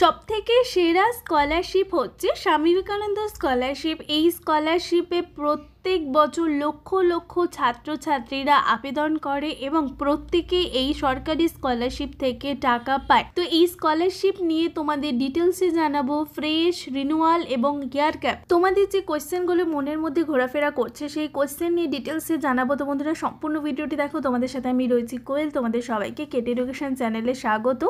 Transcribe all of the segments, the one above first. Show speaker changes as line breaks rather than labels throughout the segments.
সবথেকে সেরা স্কলারশিপ হচ্ছে স্বামী বিবেকানন্দ স্কলারশিপ এই স্কলারশিপে প্রত্যেক বছর লক্ষ লক্ষ ছাত্রছাত্রীরা আবেদন করে এবং প্রত্যেকেই এই সরকারি স্কলারশিপ থেকে টাকা পায় তো এই স্কলারশিপ নিয়ে তোমাদের ডিটেলসে জানাবো ফ্রেশ রিনুয়াল এবং ইয়ার ক্যাপ তোমাদের যে কোয়েশ্চেনগুলো মনের মধ্যে ঘোরাফেরা করছে সেই কোয়েশ্চেন নিয়ে ডিটেলসে জানাবো তো বন্ধুরা সম্পূর্ণ ভিডিওটি দেখো তোমাদের সাথে আমি রয়েছি কোয়েল তোমাদের সবাইকে কেট এডুকেশন চ্যানেলে স্বাগত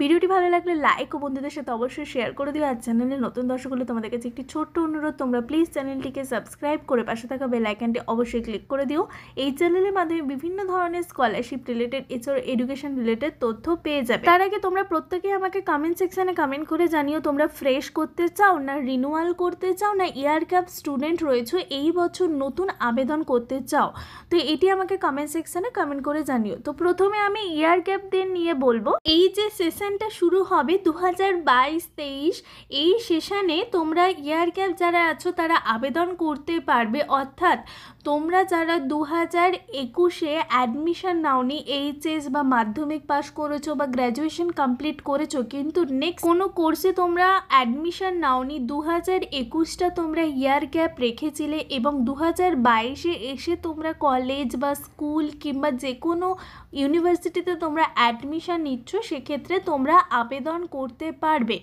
ভিডিওটি ভালো লাগলে লাইক ও বন্ধুদের সাথে অবশ্যই শেয়ার করে দিও আর চ্যানেলে নতুন দর্শক হলে তোমাদের কাছে একটি ছোট্ট অনুরোধ তোমরা প্লিজ চ্যানেলটিকে সাবস্ক্রাইব করে পাশে থাকা বেল আইকনটি অবশ্যই ক্লিক করে দিও এই চ্যানেলের মাধ্যমে বিভিন্ন ধরনের স্কলারশিপ রিলেটেড এছাড়াও এডুকেশন রিলেটেড তথ্য পেয়ে যাবে তার আগে তোমরা প্রত্যেকে আমাকে কমেন্ট সেকশানে কমেন্ট করে জানিও তোমরা ফ্রেশ করতে চাও না রিনুয়াল করতে চাও না ইয়ার ক্যাপ স্টুডেন্ট রয়েছে এই বছর নতুন আবেদন করতে চাও তো এটি আমাকে কমেন্ট সেকশানে কমেন্ট করে জানিও তো প্রথমে আমি ইয়ার ক্যাপ দিয়ে নিয়ে বলবো এই যে সেশন সেশনটা শুরু হবে দু হাজার বাইশ তেইশ এই সেশানে তোমরা ইয়ার গ্যাপ যারা আছো তারা আবেদন করতে পারবে অর্থাৎ তোমরা যারা দু হাজার একুশে অ্যাডমিশান নাওনি এইচএস বা মাধ্যমিক পাস করেছো বা গ্র্যাজুয়েশন কমপ্লিট করেছো কিন্তু নেক্সট কোনো কোর্সে তোমরা অ্যাডমিশান নাওনি দু হাজার একুশটা তোমরা ইয়ার গ্যাপ রেখেছিলে এবং দু হাজার বাইশে এসে তোমরা কলেজ বা স্কুল কিংবা যে কোনো ইউনিভার্সিটিতে তোমরা অ্যাডমিশন নিচ্ছ সেক্ষেত্রে তোমরা আবেদন করতে পারবে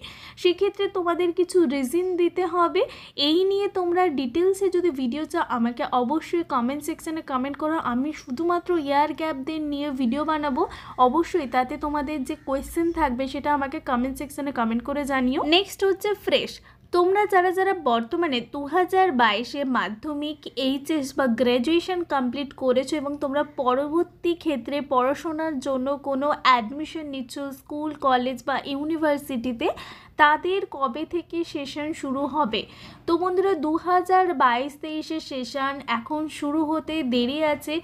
সেক্ষেত্রে তোমাদের কিছু রিজিন দিতে হবে এই নিয়ে তোমরা ডিটেলসে যদি ভিডিও চাও আমাকে অবশ্যই কমেন্ট সেকশানে কমেন্ট করো আমি শুধুমাত্র ইয়ার গ্যাপদের নিয়ে ভিডিও বানাবো অবশ্যই তাতে তোমাদের যে কোয়েশ্চেন থাকবে সেটা আমাকে কমেন্ট সেকশানে কমেন্ট করে জানিও নেক্সট হচ্ছে ফ্রেশ তোমরা যারা যারা বর্তমানে দু হাজার বাইশে মাধ্যমিক এইচএস বা গ্র্যাজুয়েশন কমপ্লিট করেছো এবং তোমরা পরবর্তী ক্ষেত্রে পড়াশোনার জন্য কোনো অ্যাডমিশন নিচ্ছ স্কুল কলেজ বা ইউনিভার্সিটিতে তাদের কবে থেকে সেশন শুরু হবে তো বন্ধুরা দু হাজার বাইশ তেইশে সেশন এখন শুরু হতে দেরি আছে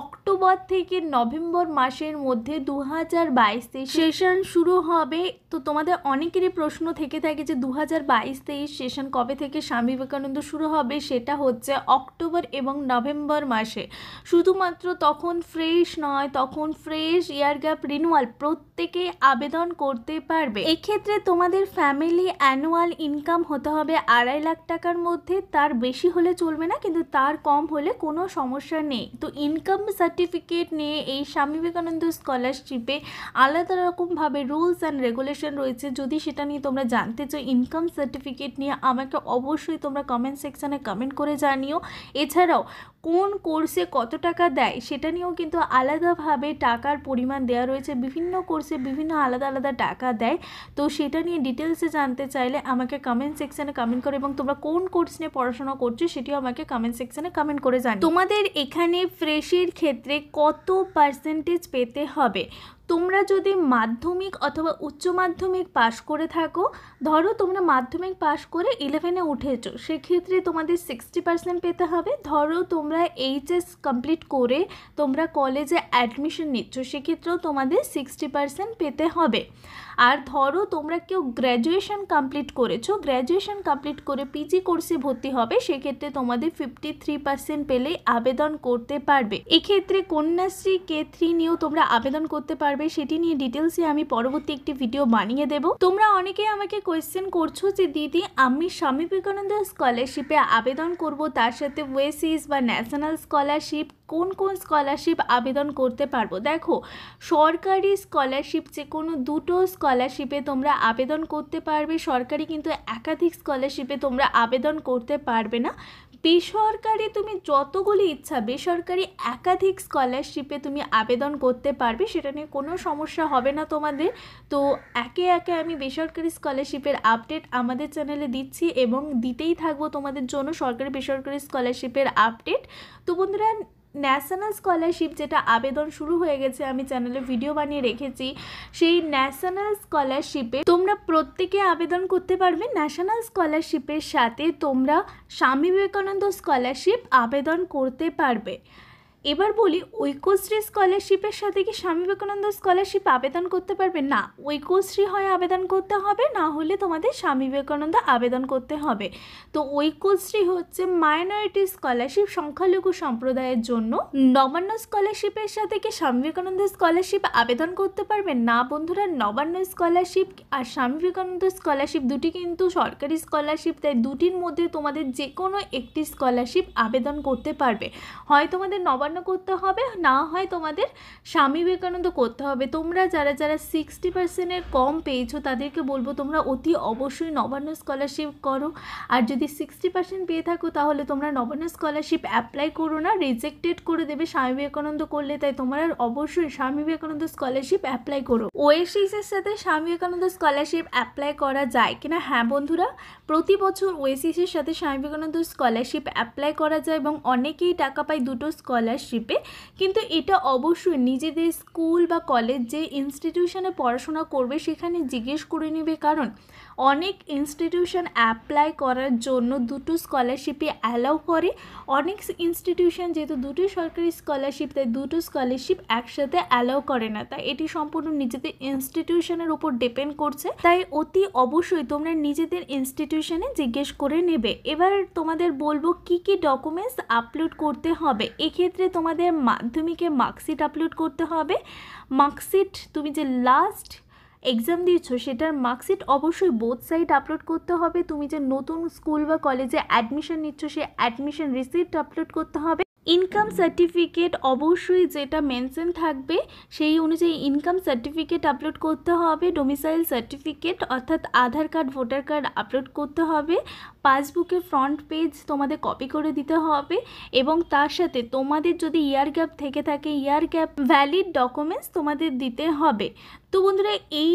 অক্টোবর থেকে নভেম্বর মাসের মধ্যে দু হাজার বাইশ তেইশ সেশন শুরু হবে তো তোমাদের অনেকেরই প্রশ্ন থেকে থাকে যে দু হাজার বাইশ তেইশ সেশন কবে থেকে স্বামী বিবেকানন্দ শুরু হবে সেটা হচ্ছে অক্টোবর এবং নভেম্বর মাসে শুধুমাত্র তখন ফ্রেশ নয় তখন ফ্রেশ ইয়ার গ্যাপ রিনুয়াল প্রত্যেকেই আবেদন করতে পারবে এক্ষেত্রে তোমাদের আমাদের ফ্যামিলি অ্যানুয়াল ইনকাম হতে হবে আড়াই লাখ টাকার মধ্যে তার বেশি হলে চলবে না কিন্তু তার কম হলে কোনো সমস্যা নেই তো ইনকাম সার্টিফিকেট নিয়ে এই স্বামী বিবেকানন্দ স্কলারশিপে আলাদা রকমভাবে রুলস অ্যান্ড রেগুলেশন রয়েছে যদি সেটা নিয়ে তোমরা জানতে চাও ইনকাম সার্টিফিকেট নিয়ে আমাকে অবশ্যই তোমরা কমেন্ট সেকশানে কমেন্ট করে জানিও এছাড়াও কোন কোর্সে কত টাকা দেয় সেটা নিয়েও কিন্তু আলাদাভাবে টাকার পরিমাণ দেওয়া রয়েছে বিভিন্ন কোর্সে বিভিন্ন আলাদা আলাদা টাকা দেয় তো সেটা নিয়ে ডিটেলসে জানতে চাইলে আমাকে কমেন্ট সেকশানে কমেন্ট করো এবং তোমরা কোন কোর্স নিয়ে পড়াশোনা করছো সেটিও আমাকে কমেন্ট সেকশানে কমেন্ট করে জানো তোমাদের এখানে ফ্রেশের ক্ষেত্রে কত পার্সেন্টেজ পেতে হবে তোমরা যদি মাধ্যমিক অথবা উচ্চ মাধ্যমিক পাশ করে থাকো ধরো তোমরা মাধ্যমিক পাশ করে ইলেভেনে উঠেছো সেক্ষেত্রে তোমাদের সিক্সটি পার্সেন্ট পেতে হবে ধরো তোমরা এইচএস কমপ্লিট করে তোমরা কলেজে অ্যাডমিশন নিচ্ছ সেক্ষেত্রেও তোমাদের সিক্সটি পার্সেন্ট পেতে হবে আর ধরো তোমরা কেউ গ্র্যাজুয়েশন কমপ্লিট করেছো গ্র্যাজুয়েশন কমপ্লিট করে পিজি কোর্সে ভর্তি হবে সেক্ষেত্রে তোমাদের ফিফটি থ্রি পার্সেন্ট পেলেই আবেদন করতে পারবে এক্ষেত্রে কন্যাশ্রী কে থ্রি নিয়েও তোমরা আবেদন করতে পারবে সেটি নিয়ে ডিটেলসে আমি পরবর্তী একটি ভিডিও বানিয়ে দেব তোমরা অনেকেই আমাকে কোয়েশ্চেন করছো যে দিদি আমি স্বামী বিবেকানন্দ স্কলারশিপে আবেদন করব তার সাথে ওয়েসিস বা ন্যাশনাল স্কলারশিপ কোন কোন স্কলারশিপ আবেদন করতে পারবো দেখো সরকারি স্কলারশিপ যে কোনো দুটো স্কলারশিপে তোমরা আবেদন করতে পারবে সরকারি কিন্তু একাধিক স্কলারশিপে তোমরা আবেদন করতে পারবে না বেসরকারি তুমি যতগুলি ইচ্ছা বেসরকারি একাধিক স্কলারশিপে তুমি আবেদন করতে পারবে সেটা নিয়ে কোনো সমস্যা হবে না তোমাদের তো একে একে আমি বেসরকারি স্কলারশিপের আপডেট আমাদের চ্যানেলে দিচ্ছি এবং দিতেই থাকবো তোমাদের জন্য সরকারি বেসরকারি স্কলারশিপের আপডেট তো বন্ধুরা ন্যাশনাল স্কলারশিপ যেটা আবেদন শুরু হয়ে গেছে আমি চ্যানেলে ভিডিও বানিয়ে রেখেছি সেই ন্যাশনাল স্কলারশিপে তোমরা প্রত্যেকে আবেদন করতে পারবে ন্যাশনাল স্কলারশিপের সাথে তোমরা স্বামী বিবেকানন্দ স্কলারশিপ আবেদন করতে পারবে এবার বলি ঐক্যশ্রী স্কলারশিপের সাথে কি স্বামী বিবেকানন্দ স্কলারশিপ আবেদন করতে পারবে না ঐক্যশ্রী হয় আবেদন করতে হবে না হলে তোমাদের স্বামী বিবেকানন্দ আবেদন করতে হবে তো ঐক্যশ্রী হচ্ছে মাইনরিটি স্কলারশিপ সংখ্যালঘু সম্প্রদায়ের জন্য নবান্ন স্কলারশিপের সাথে কি স্বামী বিবেকানন্দ স্কলারশিপ আবেদন করতে পারবে না বন্ধুরা নবান্ন স্কলারশিপ আর স্বামী বিবেকানন্দ স্কলারশিপ দুটি কিন্তু সরকারি স্কলারশিপ তাই দুটির মধ্যে তোমাদের যে কোনো একটি স্কলারশিপ আবেদন করতে পারবে হয় তোমাদের নবান্ন সামান্য করতে হবে না হয় তোমাদের স্বামী বিবেকানন্দ করতে হবে তোমরা যারা যারা সিক্সটি পার্সেন্টের কম পেয়েছো তাদেরকে বলবো তোমরা অতি অবশ্যই নবান্ন স্কলারশিপ করো আর যদি সিক্সটি পার্সেন্ট পেয়ে থাকো তাহলে তোমরা নবান্ন স্কলারশিপ অ্যাপ্লাই করো না রিজেক্টেড করে দেবে স্বামী বিবেকানন্দ করলে তাই তোমরা অবশ্যই স্বামী বিবেকানন্দ স্কলারশিপ অ্যাপ্লাই করো ওয়েসিসের সাথে স্বামী বিবেকানন্দ স্কলারশিপ অ্যাপ্লাই করা যায় কিনা হ্যাঁ বন্ধুরা প্রতি বছর ওয়েসিসের সাথে স্বামী বিবেকানন্দ স্কলারশিপ অ্যাপ্লাই করা যায় এবং অনেকেই টাকা পায় দুটো স্কলারশিপ স্কলারশিপে কিন্তু এটা অবশ্যই নিজেদের স্কুল বা কলেজ যে ইনস্টিটিউশনে পড়াশোনা করবে সেখানে জিজ্ঞেস করে নেবে কারণ অনেক ইনস্টিটিউশন অ্যাপ্লাই করার জন্য দুটো স্কলারশিপই অ্যালাউ করে অনেক ইনস্টিটিউশন যেহেতু দুটোই সরকারি স্কলারশিপ তাই দুটো স্কলারশিপ একসাথে অ্যালাউ করে না তাই এটি সম্পূর্ণ নিজেদের ইনস্টিটিউশনের উপর ডিপেন্ড করছে তাই অতি অবশ্যই তোমরা নিজেদের ইনস্টিটিউশনে জিজ্ঞেস করে নেবে এবার তোমাদের বলবো কি কি ডকুমেন্টস আপলোড করতে হবে এক্ষেত্রে তোমাদের মাধ্যমিকে মার্কশিট আপলোড করতে হবে মার্কশিট তুমি যে লাস্ট এক্সাম দিয়েছ সেটার মার্কশিট অবশ্যই বোথ সাইড আপলোড করতে হবে তুমি যে নতুন স্কুল বা কলেজে অ্যাডমিশন নিচ্ছ সে অ্যাডমিশন রিসিপ্ট আপলোড করতে হবে ইনকাম সার্টিফিকেট অবশ্যই যেটা মেনশন থাকবে সেই অনুযায়ী ইনকাম সার্টিফিকেট আপলোড করতে হবে ডোমিসাইল সার্টিফিকেট অর্থাৎ Aadhaar card voter card upload করতে হবে পাসবুকে ফ্রন্ট পেজ তোমাদের কপি করে দিতে হবে এবং তার সাথে তোমাদের যদি ইয়ার গ্যাপ থেকে থাকে ইয়ার গ্যাপ ভ্যালিড ডকুমেন্টস তোমাদের দিতে হবে তো বন্ধুরা এই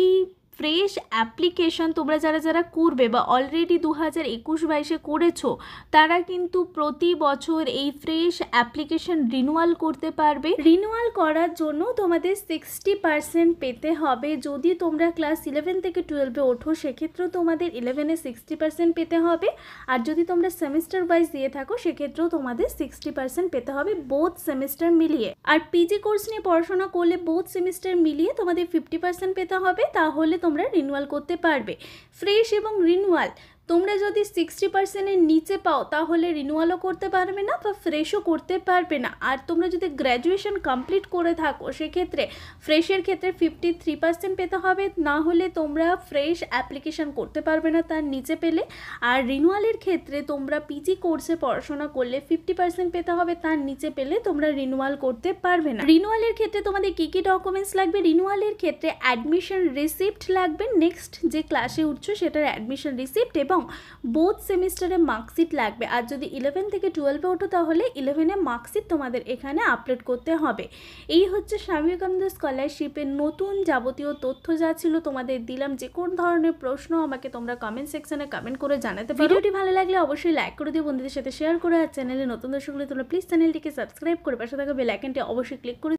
ফ্রেশ অ্যাপ্লিকেশন তোমরা যারা যারা করবে বা অলরেডি দু হাজার একুশ বাইশে করেছো তারা কিন্তু প্রতি বছর এই ফ্রেশ অ্যাপ্লিকেশন রিনুয়াল করতে পারবে রিনুয়াল করার জন্য তোমাদের সিক্সটি পার্সেন্ট পেতে হবে যদি তোমরা ক্লাস ইলেভেন থেকে টুয়েলভে ওঠো সেক্ষেত্রেও তোমাদের ইলেভেনে সিক্সটি পার্সেন্ট পেতে হবে আর যদি তোমরা সেমিস্টার ওয়াইজ দিয়ে থাকো সেক্ষেত্রেও তোমাদের সিক্সটি পার্সেন্ট পেতে হবে বোথ সেমিস্টার মিলিয়ে আর পিজি কোর্স নিয়ে পড়াশোনা করলে বোথ সেমিস্টার মিলিয়ে তোমাদের ফিফটি পার্সেন্ট পেতে হবে তাহলে তোমরা রিনুয়াল করতে পারবে ফ্রেশ এবং রিনুয়াল তোমরা যদি সিক্সটি পার্সেন্টের নিচে পাও তাহলে রিনুয়ালও করতে পারবে না বা ফ্রেশও করতে পারবে না আর তোমরা যদি গ্র্যাজুয়েশন কমপ্লিট করে থাকো সেক্ষেত্রে ফ্রেশের ক্ষেত্রে ফিফটি থ্রি পার্সেন্ট পেতে হবে না হলে তোমরা ফ্রেশ অ্যাপ্লিকেশান করতে পারবে না তার নিচে পেলে আর রিনুয়ালের ক্ষেত্রে তোমরা পিজি কোর্সে পড়াশোনা করলে ফিফটি পার্সেন্ট পেতে হবে তার নিচে পেলে তোমরা রিনুয়াল করতে পারবে না রিনুয়ালের ক্ষেত্রে তোমাদের কী কী ডকুমেন্টস লাগবে রিনুয়ালের ক্ষেত্রে অ্যাডমিশন রিসিপ্ট লাগবে নেক্সট যে ক্লাসে উঠছো সেটার অ্যাডমিশন রিসিপ্ট এবং এবং বোথ সেমিস্টারে মার্কশিট লাগবে আর যদি ইলেভেন থেকে টুয়েলভে ওঠো তাহলে ইলেভেনে মার্কশিট তোমাদের এখানে আপলোড করতে হবে এই হচ্ছে স্বামী বিবেকানন্দ স্কলারশিপের নতুন যাবতীয় তথ্য যা ছিল তোমাদের দিলাম যে কোন ধরনের প্রশ্ন আমাকে তোমরা কমেন্ট সেকশনে কমেন্ট করে জানাতে পারো ভিডিওটি ভালো লাগলে অবশ্যই লাইক করে দিও বন্ধুদের সাথে শেয়ার করে আর চ্যানেলে নতুন দর্শক তোমরা প্লিজ চ্যানেলটিকে সাবস্ক্রাইব করে পাশে থাকা বেল অবশ্যই ক্লিক করে